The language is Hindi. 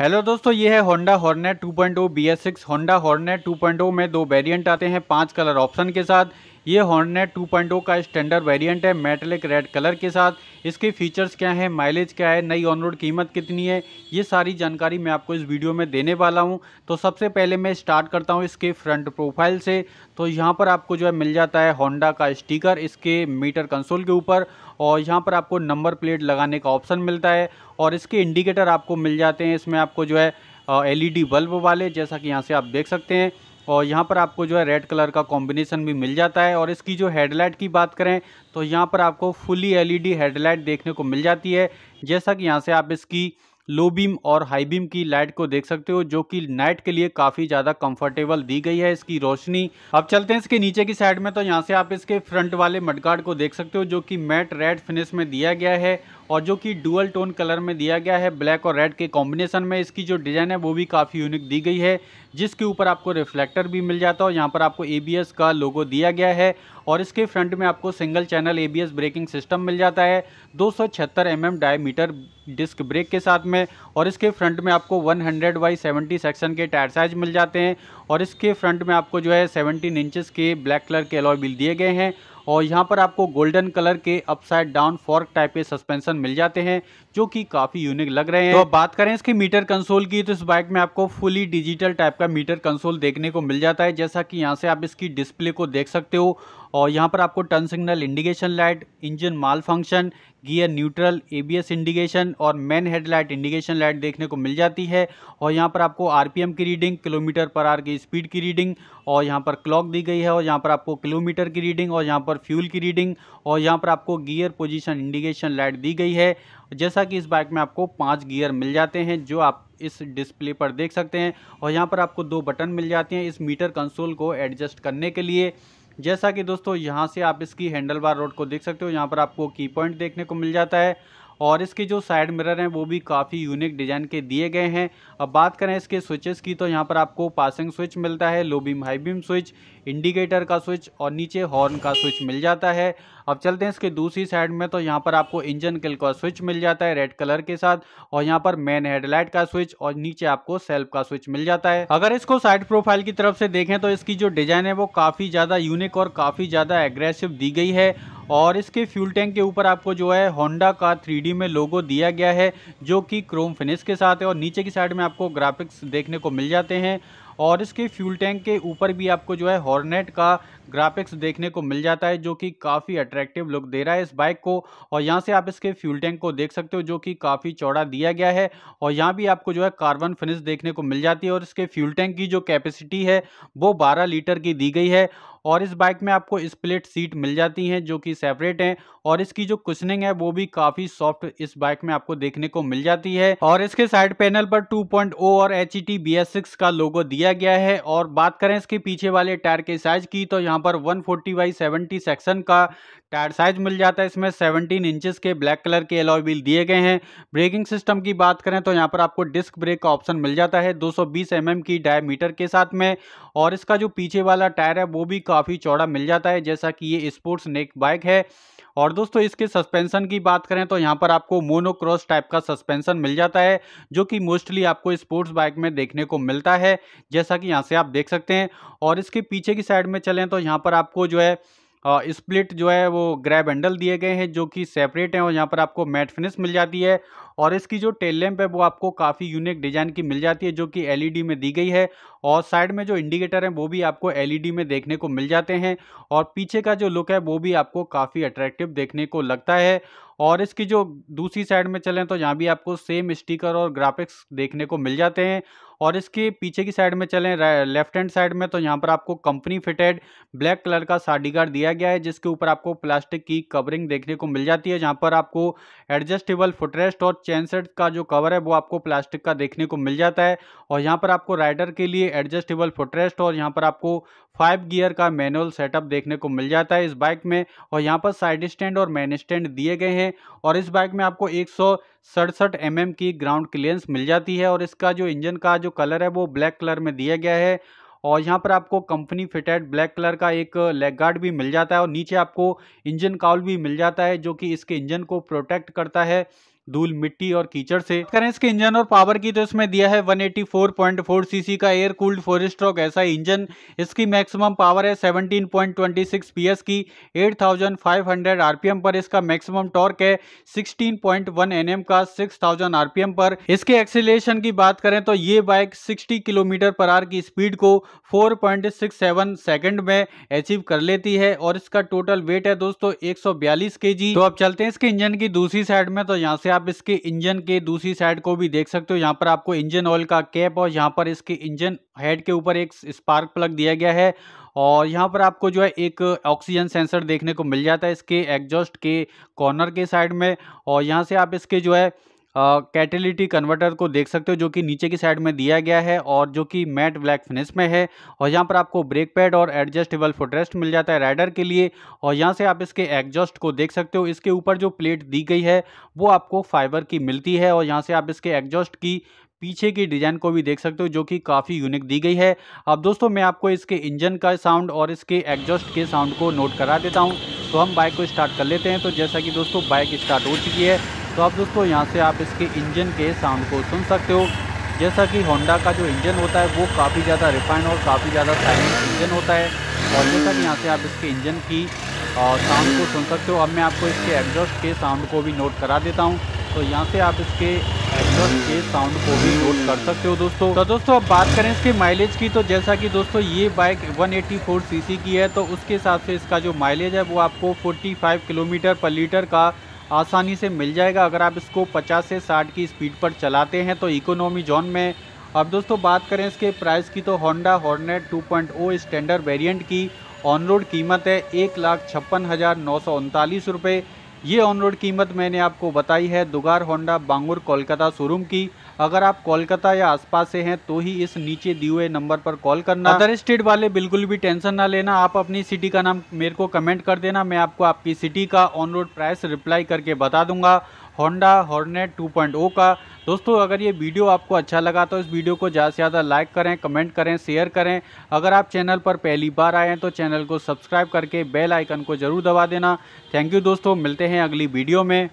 हेलो दोस्तों ये है Honda Hornet 2.0 BS6 Honda Hornet 2.0 में दो वेरिएंट आते हैं पांच कलर ऑप्शन के साथ ये हॉर्नेट 2.0 का स्टैंडर्ड वेरिएंट है मेटलिक रेड कलर के साथ इसके फीचर्स क्या है माइलेज क्या है नई ऑन रोड कीमत कितनी है ये सारी जानकारी मैं आपको इस वीडियो में देने वाला हूँ तो सबसे पहले मैं स्टार्ट करता हूँ इसके फ्रंट प्रोफाइल से तो यहाँ पर आपको जो है मिल जाता है होंडा का स्टीकर इसके मीटर कंसोल के ऊपर और यहाँ पर आपको नंबर प्लेट लगाने का ऑप्शन मिलता है और इसके इंडिकेटर आपको मिल जाते हैं इसमें आपको जो है एलईडी बल्ब वाले जैसा कि यहाँ से आप देख सकते हैं और यहाँ पर आपको जो है रेड कलर का कॉम्बिनेशन भी मिल जाता है और इसकी जो हेडलाइट की बात करें तो यहाँ पर आपको फुली एलईडी हेडलाइट देखने को मिल जाती है जैसा कि यहाँ से आप इसकी लो बीम और हाई बीम की लाइट को देख सकते हो जो कि नाइट के लिए काफ़ी ज़्यादा कंफर्टेबल दी गई है इसकी रोशनी अब चलते हैं इसके नीचे की साइड में तो यहाँ से आप इसके फ्रंट वाले मडगार्ड को देख सकते हो जो कि मैट रेड फिनिश में दिया गया है और जो कि डुअल टोन कलर में दिया गया है ब्लैक और रेड के कॉम्बिनेशन में इसकी जो डिज़ाइन है वो भी काफ़ी यूनिक दी गई है जिसके ऊपर आपको रिफ्लेक्टर भी मिल जाता है और यहाँ पर आपको ए का लोगो दिया गया है और इसके फ्रंट में आपको single channel ABS braking system मिल जाता है 276 mm mm diameter disc brake के साथ में और इसके फ्रंट में आपको 100 बाई सेवेंटी सेक्शन के टायर साइज मिल जाते हैं और इसके फ्रंट में आपको जो है 17 इंचेस के ब्लैक कलर के अलॉय बिल दिए गए हैं और यहाँ पर आपको गोल्डन कलर के अपसाइड डाउन फॉर्क टाइप के सस्पेंशन मिल जाते हैं जो कि काफ़ी यूनिक लग रहे हैं तो बात करें इसके मीटर कंसोल की तो इस बाइक में आपको फुली डिजिटल टाइप का मीटर कंसोल देखने को मिल जाता है जैसा कि यहाँ से आप इसकी डिस्प्ले को देख सकते हो और यहाँ पर आपको turn signal indication light engine malfunction gear neutral ABS indication और मैन हेडलाइट इंडिकेशन लाइट देखने को मिल जाती है और यहाँ पर आपको आरपीएम की रीडिंग किलोमीटर पर आर की स्पीड की रीडिंग और यहाँ पर क्लॉक दी गई है और यहाँ पर आपको किलोमीटर की रीडिंग और यहाँ पर फ्यूल की रीडिंग और यहाँ पर आपको गियर पोजिशन इंडिकेशन लाइट दी गई है जैसा कि इस बाइक में आपको पाँच गियर मिल जाते हैं जो आप इस डिस्प्ले पर देख सकते हैं और यहाँ पर आपको दो बटन मिल जाते हैं इस मीटर कंसोल को एडजस्ट करने के लिए जैसा कि दोस्तों यहाँ से आप इसकी हैंडल बार रोड को देख सकते हो यहाँ पर आपको की पॉइंट देखने को मिल जाता है और इसके जो साइड मिरर हैं वो भी काफ़ी यूनिक डिज़ाइन के दिए गए हैं अब बात करें इसके स्विचेस की तो यहाँ पर आपको पासिंग स्विच मिलता है low beam high beam switch indicator का स्विच और नीचे हॉर्न का स्विच मिल जाता है अब चलते हैं इसके दूसरी साइड में तो यहाँ पर आपको इंजन किल का स्विच मिल जाता है रेड कलर के साथ और यहाँ पर मेन हेडलाइट का स्विच और नीचे आपको सेल्फ का स्विच मिल जाता है अगर इसको साइड प्रोफाइल की तरफ से देखें तो इसकी जो डिज़ाइन है वो काफ़ी ज़्यादा यूनिक और काफ़ी ज़्यादा एग्रेसिव दी गई है और इसके फ्यूल टैंक के ऊपर आपको जो है होंडा का थ्री में लोगो दिया गया है जो कि क्रोम फिनिश के साथ है और नीचे की साइड में आपको ग्राफिक्स देखने को मिल जाते हैं और इसके फ्यूल टैंक के ऊपर भी आपको जो है हॉर्नेट का ग्राफिक्स देखने को मिल जाता है जो कि काफ़ी अट्रैक्टिव लुक दे रहा है इस बाइक को और यहाँ से आप इसके फ्यूल टैंक को देख सकते हो जो कि काफ़ी चौड़ा दिया गया है और यहाँ भी आपको जो है कार्बन फिनिश देखने को मिल जाती है और इसके फ्यूल टैंक की जो कैपेसिटी है वो बारह लीटर की दी गई है और इस बाइक में आपको स्प्लिट सीट मिल जाती हैं जो कि सेपरेट हैं और इसकी जो कुशनिंग है वो भी काफ़ी सॉफ्ट इस बाइक में आपको देखने को मिल जाती है और इसके साइड पैनल पर 2.0 और एच ई e का लोगो दिया दिया गया है और बात करें इसके पीछे वाले टायर के साइज की तो यहाँ पर 140 फोर्टी बाई सेवेंटी सेक्शन का टायर साइज मिल जाता है इसमें सेवनटीन इंचज़ के ब्लैक कलर के एलॉय व्हील दिए गए हैं ब्रेकिंग सिस्टम की बात करें तो यहाँ पर आपको डिस्क ब्रेक का ऑप्शन मिल जाता है दो सौ mm की डायमीटर के साथ में और इसका जो पीछे वाला टायर है वो भी काफ़ी चौड़ा मिल जाता है जैसा कि ये स्पोर्ट्स नेक बाइक है और दोस्तों इसके सस्पेंशन की बात करें तो यहाँ पर आपको मोनोक्रॉस टाइप का सस्पेंशन मिल जाता है जो कि मोस्टली आपको स्पोर्ट्स बाइक में देखने को मिलता है जैसा कि यहाँ से आप देख सकते हैं और इसके पीछे की साइड में चलें तो यहाँ पर आपको जो है स्प्लिट जो है वो ग्रैब हैंडल दिए गए हैं जो कि सेपरेट हैं और यहाँ पर आपको मैट फिनिश मिल जाती है और इसकी जो टेल लैम्प है वो आपको काफ़ी यूनिक डिज़ाइन की मिल जाती है जो कि एलईडी में दी गई है और साइड में जो इंडिकेटर हैं वो भी आपको एलईडी में देखने को मिल जाते हैं और पीछे का जो लुक है वो भी आपको काफ़ी अट्रैक्टिव देखने को लगता है और इसकी जो दूसरी साइड में चलें तो यहाँ भी आपको सेम स्टिकर और ग्राफिक्स देखने को मिल जाते हैं और इसके पीछे की साइड में चलें लेफ्ट हैंड साइड में तो यहाँ पर आपको कंपनी फिटेड ब्लैक कलर का साड़ी गार्ड दिया गया है जिसके ऊपर आपको प्लास्टिक की कवरिंग देखने को मिल जाती है जहाँ पर आपको एडजस्टेबल फुटरेस्ट और चैनसेट का जो कवर है वो आपको प्लास्टिक का देखने को मिल जाता है और यहाँ पर आपको राइडर के लिए एडजस्टेबल फुटरेस्ट और यहाँ पर आपको फाइव गियर का मैनुअल सेटअप देखने को मिल जाता है इस बाइक में और यहाँ पर साइड स्टैंड और मैन स्टैंड दिए गए हैं और इस बाइक में आपको एक सड़सठ एम की ग्राउंड क्लियरेंस मिल जाती है और इसका जो इंजन का जो कलर है वो ब्लैक कलर में दिया गया है और यहाँ पर आपको कंपनी फिटेड ब्लैक कलर का एक लेग गार्ड भी मिल जाता है और नीचे आपको इंजन काउल भी मिल जाता है जो कि इसके इंजन को प्रोटेक्ट करता है धूल मिट्टी और कीचड़ से करें इसके इंजन और पावर की तो इसमें दिया है 184.4 सीसी का एयर कूल्ड फोर स्ट्रोक ऐसा इंजन इसकी मैक्सिमम पावर है 17.26 पॉइंट की 8500 आरपीएम पर इसका मैक्सिमम टॉर्क है 16.1 पॉइंट का 6000 आरपीएम पर इसके एक्सीलेशन की बात करें तो ये बाइक 60 किलोमीटर पर आर की स्पीड को 4.67 सेकंड में अचीव कर लेती है और इसका टोटल वेट है दोस्तों एक सौ तो अब चलते हैं इसके इंजन की दूसरी साइड में तो यहाँ से आप इसके इंजन के दूसरी साइड को भी देख सकते हो यहाँ पर आपको इंजन ऑयल का कैप और यहाँ पर इसके इंजन हेड के ऊपर एक स्पार्क प्लग दिया गया है और यहाँ पर आपको जो है एक ऑक्सीजन सेंसर देखने को मिल जाता है इसके एग्जॉस्ट के कॉर्नर के साइड में और यहाँ से आप इसके जो है कैटेलिटी कन्वर्टर को देख सकते हो जो कि नीचे की साइड में दिया गया है और जो कि मैट ब्लैक फिनिश में है और यहाँ पर आपको ब्रेक पैड और एडजस्टेबल फुटरेस्ट मिल जाता है राइडर के लिए और यहाँ से आप इसके एग्जॉस्ट को देख सकते हो इसके ऊपर जो प्लेट दी गई है वो आपको फाइबर की मिलती है और यहाँ से आप इसके एग्जॉस्ट की पीछे की डिज़ाइन को भी देख सकते हो जो कि काफ़ी यूनिक दी गई है अब दोस्तों मैं आपको इसके इंजन का साउंड और इसके एग्जॉस्ट के साउंड को नोट करा देता हूँ तो हम बाइक को स्टार्ट कर लेते हैं तो जैसा कि दोस्तों बाइक स्टार्ट हो चुकी है तो आप दोस्तों यहाँ से आप इसके इंजन के साउंड को सुन सकते हो जैसा कि होंडा का जो इंजन होता है वो काफ़ी ज़्यादा रिफाइंड और काफ़ी ज़्यादा साइलेंट इंजन होता है और जैसा कि यहाँ से आप इसके इंजन की साउंड को सुन सकते हो अब मैं आपको इसके एग्जॉस्ट के साउंड को भी नोट करा देता हूँ तो यहाँ से आप इसके एग्जॉस्ट के साउंड को भी नोट कर सकते हो दोस्तों तो दोस्तों अब बात करें इसके माइलेज की तो जैसा कि दोस्तों ये बाइक 184 सीसी की है तो उसके हिसाब से इसका जो माइलेज है वो आपको 45 किलोमीटर पर लीटर का आसानी से मिल जाएगा अगर आप इसको 50 से 60 की स्पीड पर चलाते हैं तो इकोनॉमी जोन में अब दोस्तों बात करें इसके प्राइस की तो होंडा हॉर्नेट 2.0 स्टैंडर्ड वेरियंट की ऑन रोड कीमत है एक लाख छप्पन हज़ार नौ सौ उनतालीस रुपये ये ऑन रोड कीमत मैंने आपको बताई है दुगार होंडा बांगुर कोलकाता शोरूम की अगर आप कोलकाता या आसपास से हैं तो ही इस नीचे दिए हुए नंबर पर कॉल करना अदर स्टेट वाले बिल्कुल भी टेंशन ना लेना आप अपनी सिटी का नाम मेरे को कमेंट कर देना मैं आपको आपकी सिटी का ऑन रोड प्राइस रिप्लाई करके बता दूंगा होंडा हॉर्नेट 2.0 का दोस्तों अगर ये वीडियो आपको अच्छा लगा तो इस वीडियो को ज़्यादा से ज़्यादा लाइक करें कमेंट करें शेयर करें अगर आप चैनल पर पहली बार आए हैं तो चैनल को सब्सक्राइब करके बेल आइकन को ज़रूर दबा देना थैंक यू दोस्तों मिलते हैं अगली वीडियो में